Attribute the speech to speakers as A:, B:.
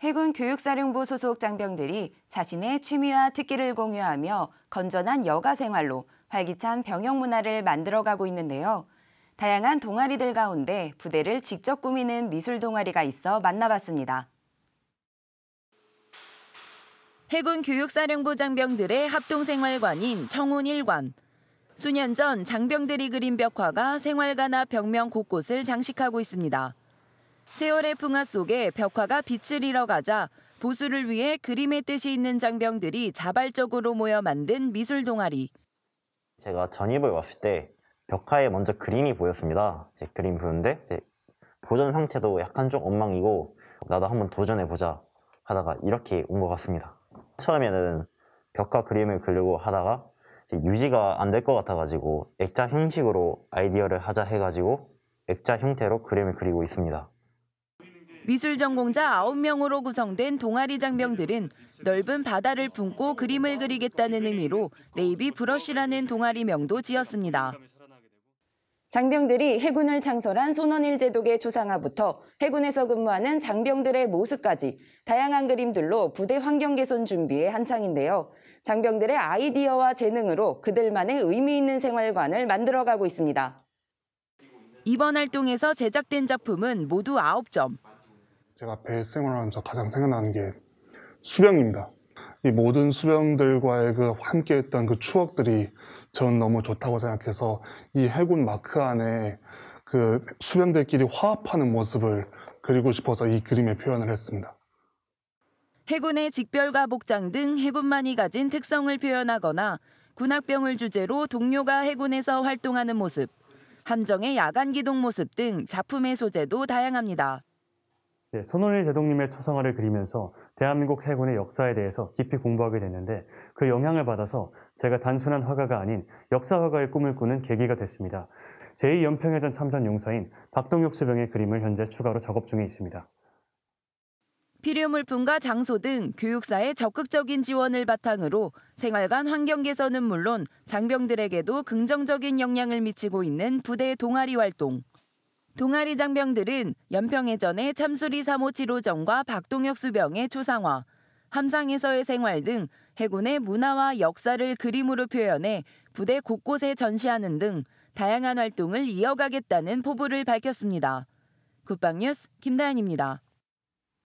A: 해군 교육사령부 소속 장병들이 자신의 취미와 특기를 공유하며 건전한 여가 생활로 활기찬 병역 문화를 만들어가고 있는데요. 다양한 동아리들 가운데 부대를 직접 꾸미는 미술 동아리가 있어 만나봤습니다. 해군 교육사령부 장병들의 합동생활관인 청운일관. 수년 전 장병들이 그린 벽화가 생활관나 벽면 곳곳을 장식하고 있습니다. 세월의 풍화 속에 벽화가 빛을 잃어가자 보수를 위해 그림의 뜻이 있는 장병들이 자발적으로 모여 만든 미술 동아리.
B: 제가 전입을 왔을 때 벽화에 먼저 그림이 보였습니다. 이제 그림 보는데 이제 보존 상태도 약간 좀 엉망이고 나도 한번 도전해보자 하다가 이렇게 온 것 같습니다. 처음에는 벽화 그림을 그리고 하다가 유지가 안 될 것 같아가지고 액자 형식으로 아이디어를 하자 해가지고 액자 형태로 그림을 그리고 있습니다.
A: 미술 전공자 9명으로 구성된 동아리 장병들은 넓은 바다를 품고 그림을 그리겠다는 의미로 네이비 브러쉬라는 동아리 명도 지었습니다. 장병들이 해군을 창설한 손원일 제독의 조상화부터 해군에서 근무하는 장병들의 모습까지 다양한 그림들로 부대 환경 개선 준비에 한창인데요. 장병들의 아이디어와 재능으로 그들만의 의미 있는 생활관을 만들어가고 있습니다. 이번 활동에서 제작된 작품은 모두 9점, 제가 배
C: 생활하면서 가장 생각나는 게 수병입니다. 이 모든 수병들과의 그 함께했던 그 추억들이 전 너무 좋다고 생각해서 이 해군 마크 안에 그 수병들끼리 화합하는 모습을 그리고 싶어서 이 그림에 표현을 했습니다.
A: 해군의 직별과 복장 등 해군만이 가진 특성을 표현하거나 군악병을 주제로 동료가 해군에서 활동하는 모습, 함정의 야간 기동 모습 등 작품의 소재도 다양합니다.
C: 네, 손원일 제독님의 초상화를 그리면서 대한민국 해군의 역사에 대해서 깊이 공부하게 됐는데 그 영향을 받아서 제가 단순한 화가가 아닌 역사화가의 꿈을 꾸는 계기가 됐습니다. 제2연평해전 참전 용사인 박동혁 수병의 그림을 현재 추가로 작업 중에 있습니다.
A: 필요 물품과 장소 등 교육사의 적극적인 지원을 바탕으로 생활관 환경 개선은 물론 장병들에게도 긍정적인 영향을 미치고 있는 부대 동아리 활동. 동아리 장병들은 연평해전의 참수리 3 5 7로정과 박동혁 수병의 초상화, 함상에서의 생활 등 해군의 문화와 역사를 그림으로 표현해 부대 곳곳에 전시하는 등 다양한 활동을 이어가겠다는 포부를 밝혔습니다. 굿방뉴스 김다현입니다.